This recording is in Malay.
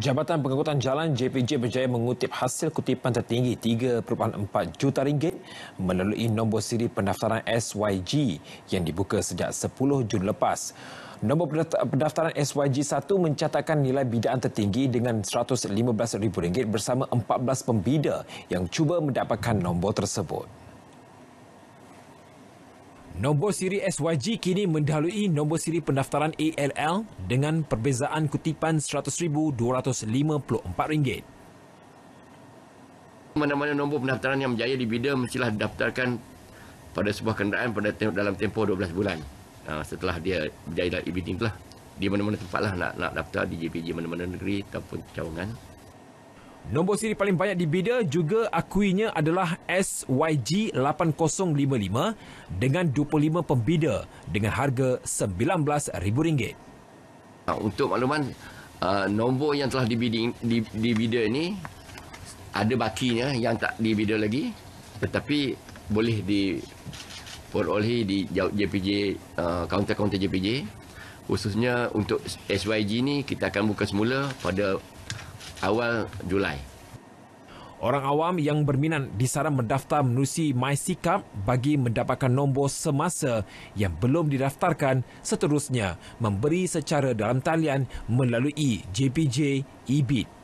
Jabatan Pengangkutan Jalan JPJ berjaya mengutip hasil kutipan tertinggi 3.4 juta ringgit melalui nombor siri pendaftaran SYG yang dibuka sejak 10 Jun lepas. Nombor pendaftaran SYG 1 mencatatkan nilai bidaan tertinggi dengan RM115,000 bersama 14 pembida yang cuba mendapatkan nombor tersebut. Nombor siri SYG kini mendahului nombor siri pendaftaran ALL dengan perbezaan kutipan RM100,254. Mana-mana nombor pendaftaran yang berjaya di bidang mestilah didaftarkan pada sebuah kenderaan pada tem- dalam tempoh 12 bulan uh, setelah dia berjaya di bidang, itulah. Di mana-mana tempatlah nak, nak daftar di JPJ mana-mana negeri ataupun cawangan. Nombor siri paling banyak dibida juga akuinya adalah SYG8055 dengan 25 pembida dengan harga RM19,000. Untuk makluman, uh, nombor yang telah dibiding, dibida ini ada bakinya yang tak dibida lagi tetapi boleh diperolehi di JPJ, uh, kaunter-kaunter JPJ. Khususnya untuk SYG ini kita akan buka semula pada awal Julai. Orang awam yang berminat disarankan mendaftar menerusi MySikap bagi mendapatkan nombor semasa yang belum didaftarkan seterusnya memberi secara dalam talian melalui JPJ EBIT.